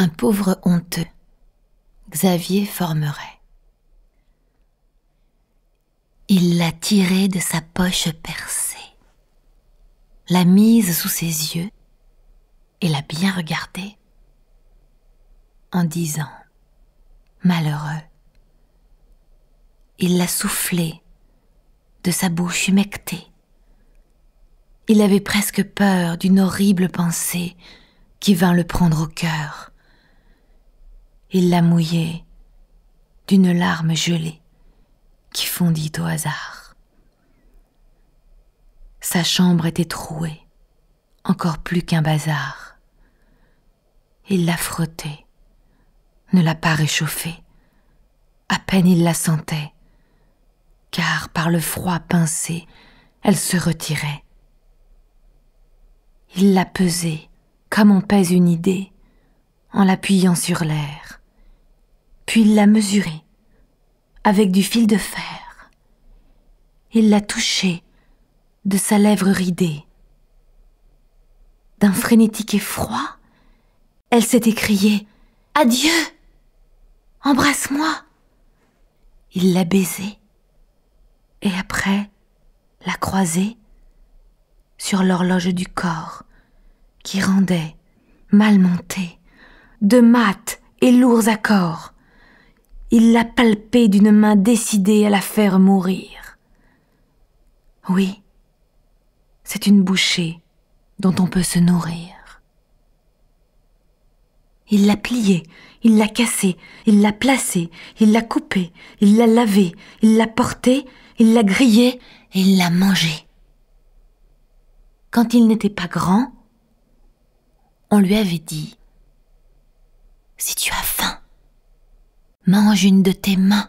un pauvre honteux. Xavier formerait. Il l'a tirée de sa poche percée, l'a mise sous ses yeux et l'a bien regardée en disant Malheureux. Il l'a soufflée de sa bouche humectée. Il avait presque peur d'une horrible pensée qui vint le prendre au cœur. Il la mouillait d'une larme gelée qui fondit au hasard. Sa chambre était trouée, encore plus qu'un bazar. Il la frottait, ne l'a pas réchauffée. À peine il la sentait, car par le froid pincé, elle se retirait. Il la pesait, comme on pèse une idée, en l'appuyant sur l'air puis il l'a mesurée avec du fil de fer. Il l'a touchée de sa lèvre ridée. D'un frénétique effroi, elle s'est écriée Adieu Embrasse-moi Il l'a baisée et après l'a croisée sur l'horloge du corps qui rendait, mal montée, de mates et lourds accords, il la palpée d'une main décidée à la faire mourir. Oui, c'est une bouchée dont on peut se nourrir. Il l'a pliée, il l'a cassée, il l'a placée, il l'a coupée, il l'a lavée, il l'a portée, il l'a grillée et il l'a mangée. Quand il n'était pas grand, on lui avait dit Mange une de tes mains.